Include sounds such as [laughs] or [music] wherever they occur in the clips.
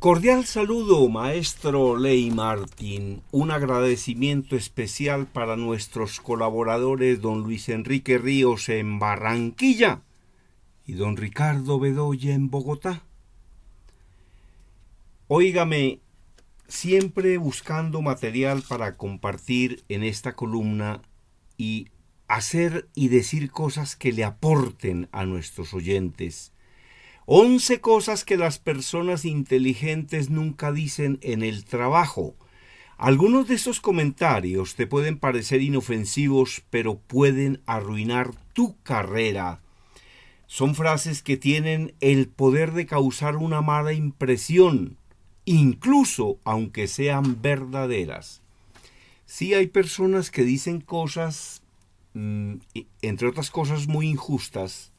Cordial saludo, maestro Ley Martín. Un agradecimiento especial para nuestros colaboradores don Luis Enrique Ríos en Barranquilla y don Ricardo Bedoya en Bogotá. Óigame, siempre buscando material para compartir en esta columna y hacer y decir cosas que le aporten a nuestros oyentes 11 cosas que las personas inteligentes nunca dicen en el trabajo. Algunos de esos comentarios te pueden parecer inofensivos, pero pueden arruinar tu carrera. Son frases que tienen el poder de causar una mala impresión, incluso aunque sean verdaderas. Sí hay personas que dicen cosas, mm, entre otras cosas muy injustas,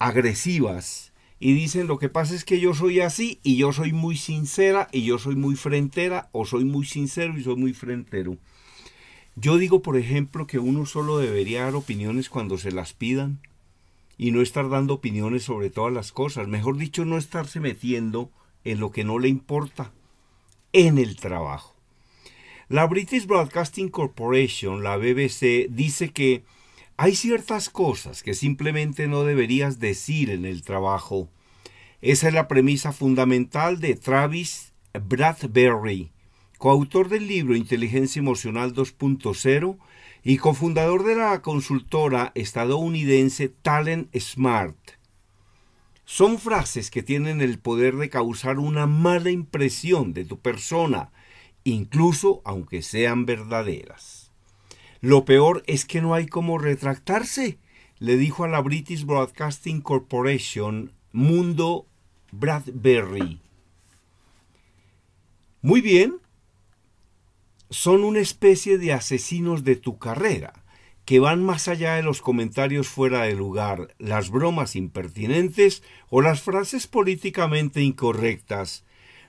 agresivas y dicen lo que pasa es que yo soy así y yo soy muy sincera y yo soy muy frentera o soy muy sincero y soy muy frentero. Yo digo, por ejemplo, que uno solo debería dar opiniones cuando se las pidan y no estar dando opiniones sobre todas las cosas. Mejor dicho, no estarse metiendo en lo que no le importa, en el trabajo. La British Broadcasting Corporation, la BBC, dice que hay ciertas cosas que simplemente no deberías decir en el trabajo. Esa es la premisa fundamental de Travis Bradbury, coautor del libro Inteligencia Emocional 2.0 y cofundador de la consultora estadounidense Talent Smart. Son frases que tienen el poder de causar una mala impresión de tu persona, incluso aunque sean verdaderas. Lo peor es que no hay cómo retractarse, le dijo a la British Broadcasting Corporation Mundo Bradbury. Muy bien, son una especie de asesinos de tu carrera, que van más allá de los comentarios fuera de lugar, las bromas impertinentes o las frases políticamente incorrectas,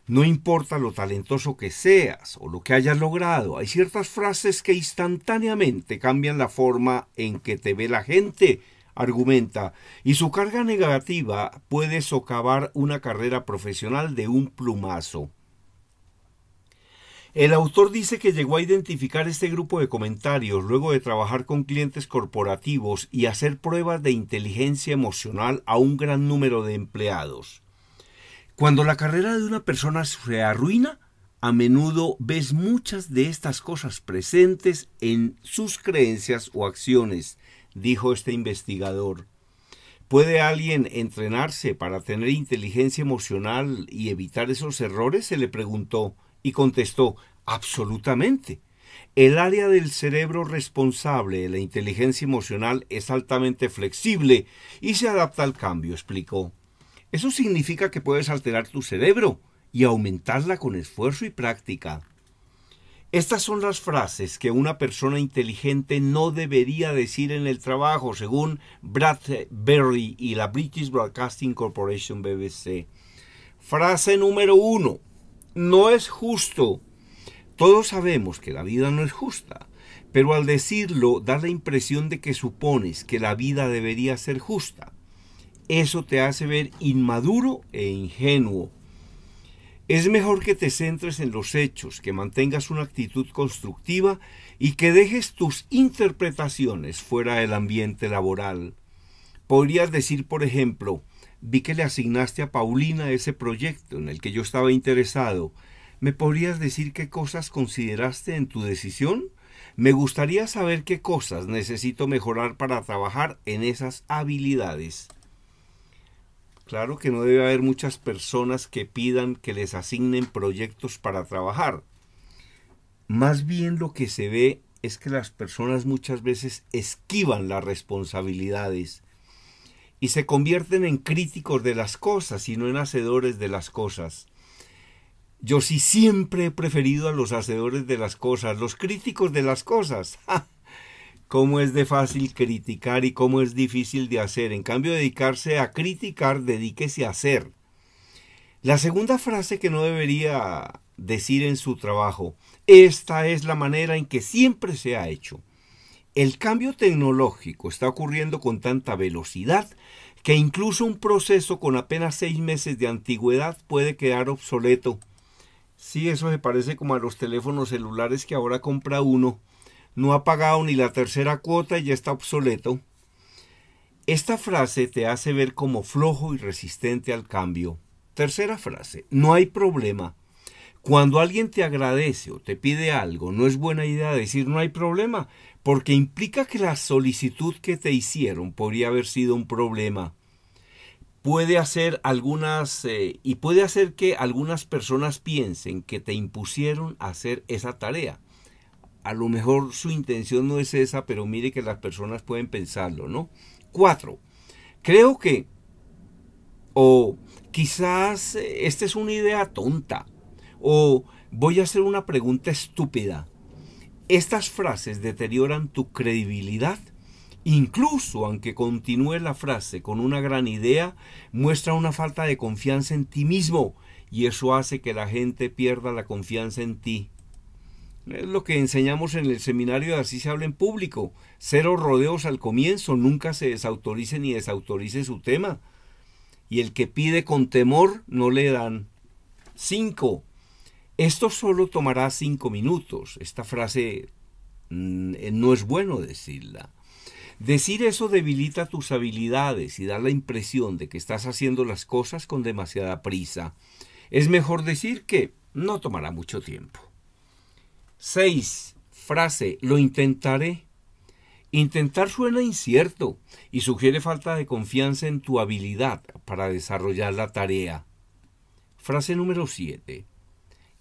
no importa lo talentoso que seas o lo que hayas logrado, hay ciertas frases que instantáneamente cambian la forma en que te ve la gente, argumenta, y su carga negativa puede socavar una carrera profesional de un plumazo. El autor dice que llegó a identificar este grupo de comentarios luego de trabajar con clientes corporativos y hacer pruebas de inteligencia emocional a un gran número de empleados. Cuando la carrera de una persona se arruina, a menudo ves muchas de estas cosas presentes en sus creencias o acciones, dijo este investigador. ¿Puede alguien entrenarse para tener inteligencia emocional y evitar esos errores? se le preguntó y contestó absolutamente. El área del cerebro responsable de la inteligencia emocional es altamente flexible y se adapta al cambio, explicó. Eso significa que puedes alterar tu cerebro y aumentarla con esfuerzo y práctica. Estas son las frases que una persona inteligente no debería decir en el trabajo, según Berry y la British Broadcasting Corporation BBC. Frase número uno. No es justo. Todos sabemos que la vida no es justa, pero al decirlo da la impresión de que supones que la vida debería ser justa eso te hace ver inmaduro e ingenuo. Es mejor que te centres en los hechos, que mantengas una actitud constructiva y que dejes tus interpretaciones fuera del ambiente laboral. Podrías decir, por ejemplo, vi que le asignaste a Paulina ese proyecto en el que yo estaba interesado. ¿Me podrías decir qué cosas consideraste en tu decisión? Me gustaría saber qué cosas necesito mejorar para trabajar en esas habilidades. Claro que no debe haber muchas personas que pidan que les asignen proyectos para trabajar. Más bien lo que se ve es que las personas muchas veces esquivan las responsabilidades y se convierten en críticos de las cosas y no en hacedores de las cosas. Yo sí siempre he preferido a los hacedores de las cosas, los críticos de las cosas. [laughs] cómo es de fácil criticar y cómo es difícil de hacer. En cambio, dedicarse a criticar, dedíquese a hacer. La segunda frase que no debería decir en su trabajo, esta es la manera en que siempre se ha hecho. El cambio tecnológico está ocurriendo con tanta velocidad que incluso un proceso con apenas seis meses de antigüedad puede quedar obsoleto. Sí, eso se parece como a los teléfonos celulares que ahora compra uno no ha pagado ni la tercera cuota y ya está obsoleto. Esta frase te hace ver como flojo y resistente al cambio. Tercera frase, no hay problema. Cuando alguien te agradece o te pide algo, no es buena idea decir no hay problema, porque implica que la solicitud que te hicieron podría haber sido un problema. Puede hacer algunas eh, y puede hacer que algunas personas piensen que te impusieron hacer esa tarea a lo mejor su intención no es esa, pero mire que las personas pueden pensarlo, ¿no? Cuatro, creo que, o quizás eh, esta es una idea tonta, o voy a hacer una pregunta estúpida. Estas frases deterioran tu credibilidad. Incluso aunque continúe la frase con una gran idea, muestra una falta de confianza en ti mismo y eso hace que la gente pierda la confianza en ti es lo que enseñamos en el seminario, de así se habla en público. Cero rodeos al comienzo, nunca se desautorice ni desautorice su tema. Y el que pide con temor no le dan. Cinco. Esto solo tomará cinco minutos. Esta frase mm, eh, no es bueno decirla. Decir eso debilita tus habilidades y da la impresión de que estás haciendo las cosas con demasiada prisa. Es mejor decir que no tomará mucho tiempo. 6. Frase, lo intentaré. Intentar suena incierto y sugiere falta de confianza en tu habilidad para desarrollar la tarea. Frase número 7.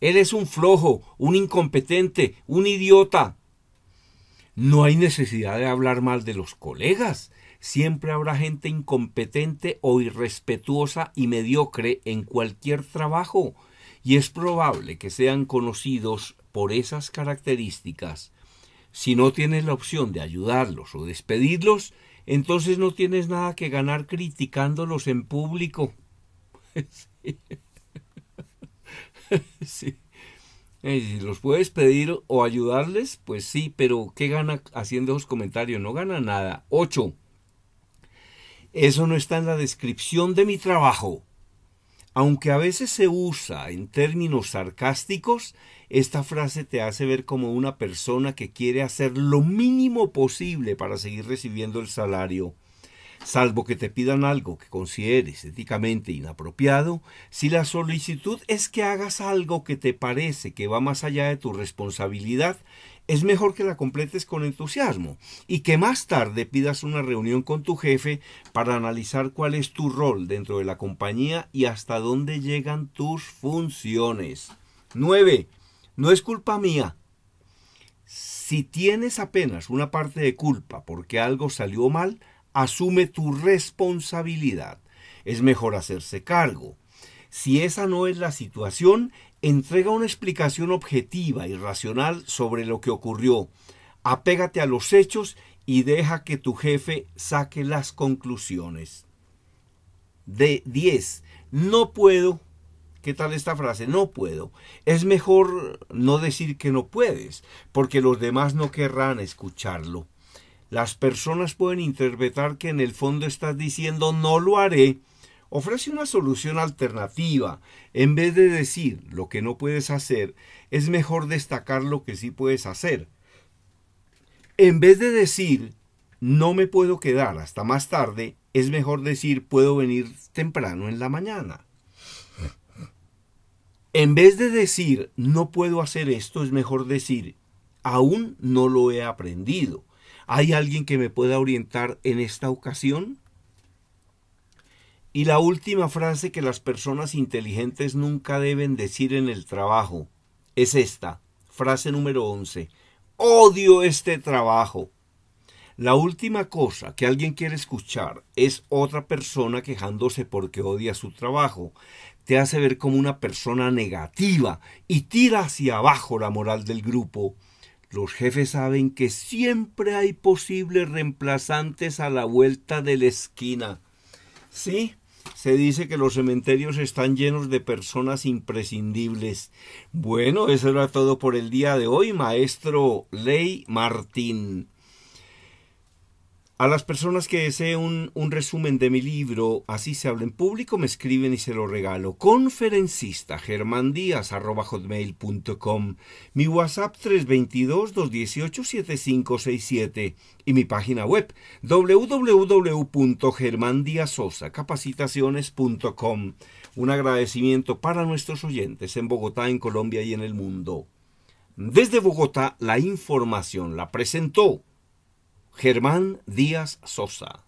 Él es un flojo, un incompetente, un idiota. No hay necesidad de hablar mal de los colegas. Siempre habrá gente incompetente o irrespetuosa y mediocre en cualquier trabajo, y es probable que sean conocidos por esas características, si no tienes la opción de ayudarlos o despedirlos, entonces no tienes nada que ganar criticándolos en público. [laughs] Eh, si los puedes pedir o ayudarles, pues sí, pero ¿qué gana haciendo esos comentarios? No gana nada. 8. Eso no está en la descripción de mi trabajo. Aunque a veces se usa en términos sarcásticos, esta frase te hace ver como una persona que quiere hacer lo mínimo posible para seguir recibiendo el salario. Salvo que te pidan algo que consideres éticamente inapropiado, si la solicitud es que hagas algo que te parece que va más allá de tu responsabilidad, es mejor que la completes con entusiasmo y que más tarde pidas una reunión con tu jefe para analizar cuál es tu rol dentro de la compañía y hasta dónde llegan tus funciones. 9. No es culpa mía. Si tienes apenas una parte de culpa porque algo salió mal, asume tu responsabilidad. Es mejor hacerse cargo. Si esa no es la situación, entrega una explicación objetiva y racional sobre lo que ocurrió. Apégate a los hechos y deja que tu jefe saque las conclusiones. De 10. No puedo. ¿Qué tal esta frase? No puedo. Es mejor no decir que no puedes, porque los demás no querrán escucharlo. Las personas pueden interpretar que en el fondo estás diciendo no lo haré, ofrece una solución alternativa. En vez de decir lo que no puedes hacer, es mejor destacar lo que sí puedes hacer. En vez de decir no me puedo quedar hasta más tarde, es mejor decir puedo venir temprano en la mañana. En vez de decir no puedo hacer esto, es mejor decir aún no lo he aprendido. ¿Hay alguien que me pueda orientar en esta ocasión? Y la última frase que las personas inteligentes nunca deben decir en el trabajo es esta, frase número 11. Odio este trabajo. La última cosa que alguien quiere escuchar es otra persona quejándose porque odia su trabajo. Te hace ver como una persona negativa y tira hacia abajo la moral del grupo. Los jefes saben que siempre hay posibles reemplazantes a la vuelta de la esquina. ¿Sí? se dice que los cementerios están llenos de personas imprescindibles. Bueno, eso era todo por el día de hoy, maestro Ley Martín. A las personas que deseen un, resumen de mi libro, así se habla en público, me escriben y se lo regalo. Conferencista hotmail.com, mi WhatsApp 322-218-7567 y mi página web www.germandiasosacapacitaciones.com. Un agradecimiento para nuestros oyentes en Bogotá, en Colombia y en el mundo. Desde Bogotá, la información la presentó Germán Díaz Sosa.